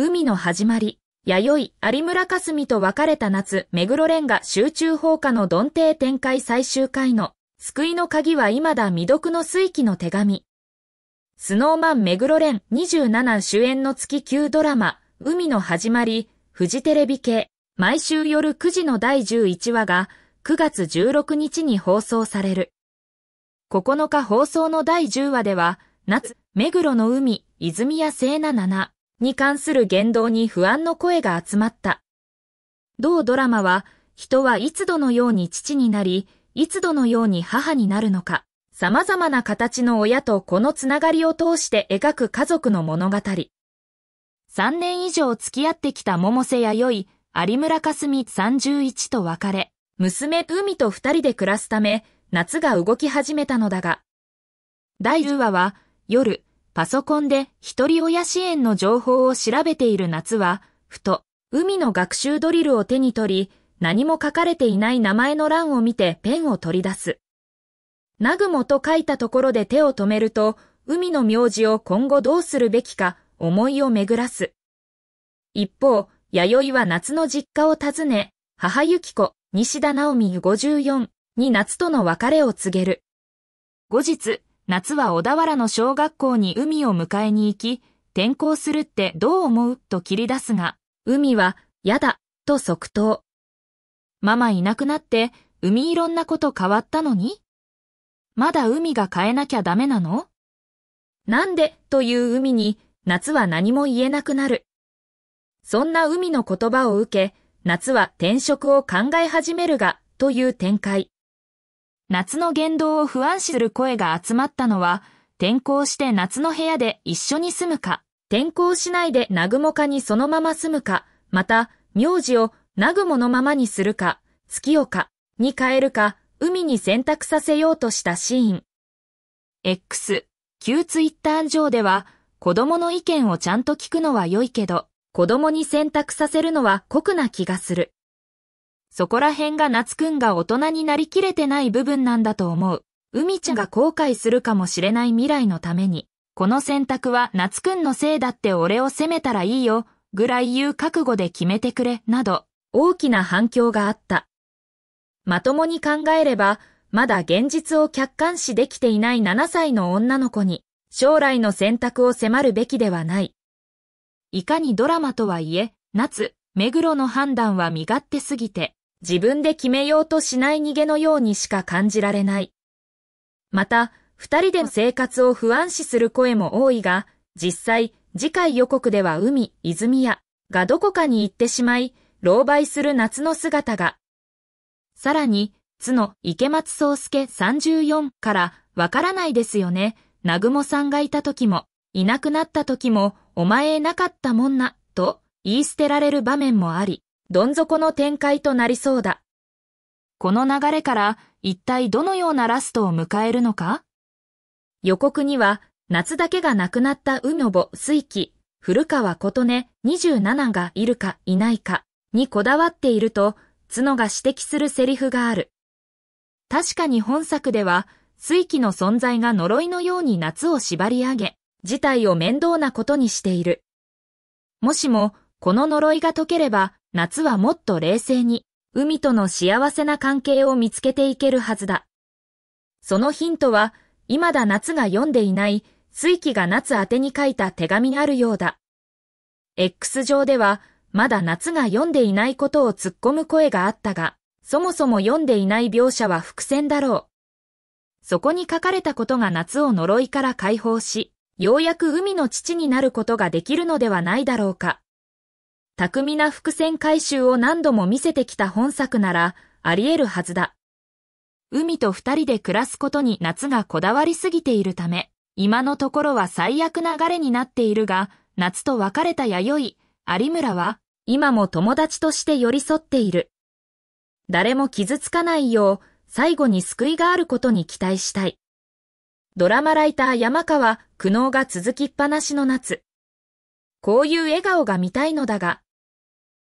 海の始まり、弥生、有村すみと別れた夏、目黒蓮が集中放火のどん底展開最終回の、救いの鍵は未だ未読の水気の手紙。スノーマン目黒蓮27主演の月9ドラマ、海の始まり、フジテレビ系、毎週夜9時の第11話が、9月16日に放送される。9日放送の第10話では、夏、目黒の海、泉谷聖奈々。に関する言動に不安の声が集まった。同ドラマは、人はいつどのように父になり、いつどのように母になるのか、様々な形の親とこのつながりを通して描く家族の物語。3年以上付き合ってきた桃瀬弥生、有村かすみ31と別れ、娘海と二人で暮らすため、夏が動き始めたのだが、第10話は、夜、パソコンで一人親支援の情報を調べている夏は、ふと、海の学習ドリルを手に取り、何も書かれていない名前の欄を見てペンを取り出す。ナグモと書いたところで手を止めると、海の名字を今後どうするべきか思いを巡らす。一方、弥生は夏の実家を訪ね、母ゆき子、西田直美54に夏との別れを告げる。後日、夏は小田原の小学校に海を迎えに行き、転校するってどう思うと切り出すが、海は、やだ、と即答。ママいなくなって、海いろんなこと変わったのにまだ海が変えなきゃダメなのなんでという海に、夏は何も言えなくなる。そんな海の言葉を受け、夏は転職を考え始めるが、という展開。夏の言動を不安視する声が集まったのは、転校して夏の部屋で一緒に住むか、転校しないで南雲家にそのまま住むか、また、名字を南雲のままにするか、月岡に変えるか、海に選択させようとしたシーン。X、旧ツイッター上では、子供の意見をちゃんと聞くのは良いけど、子供に選択させるのは酷な気がする。そこら辺が夏くんが大人になりきれてない部分なんだと思う。海ちゃんが後悔するかもしれない未来のために、この選択は夏くんのせいだって俺を責めたらいいよ、ぐらい言う覚悟で決めてくれ、など、大きな反響があった。まともに考えれば、まだ現実を客観視できていない7歳の女の子に、将来の選択を迫るべきではない。いかにドラマとはいえ、夏、目黒の判断は身勝手すぎて、自分で決めようとしない逃げのようにしか感じられない。また、二人での生活を不安視する声も多いが、実際、次回予告では海、泉屋がどこかに行ってしまい、狼狽する夏の姿が。さらに、角、池松壮介34からわからないですよね。南雲さんがいた時も、いなくなった時も、お前なかったもんな、と言い捨てられる場面もあり、どん底の展開となりそうだ。この流れから一体どのようなラストを迎えるのか予告には夏だけがなくなったうのぼ水木、古川琴音27がいるかいないかにこだわっていると角が指摘するセリフがある。確かに本作では水木の存在が呪いのように夏を縛り上げ、事態を面倒なことにしている。もしもこの呪いが解ければ夏はもっと冷静に、海との幸せな関係を見つけていけるはずだ。そのヒントは、今だ夏が読んでいない、水気が夏宛てに書いた手紙にあるようだ。X 上では、まだ夏が読んでいないことを突っ込む声があったが、そもそも読んでいない描写は伏線だろう。そこに書かれたことが夏を呪いから解放し、ようやく海の父になることができるのではないだろうか。巧みな伏線回収を何度も見せてきた本作なら、あり得るはずだ。海と二人で暮らすことに夏がこだわりすぎているため、今のところは最悪な流れになっているが、夏と別れた弥生、有村は、今も友達として寄り添っている。誰も傷つかないよう、最後に救いがあることに期待したい。ドラマライター山川、苦悩が続きっぱなしの夏。こういう笑顔が見たいのだが、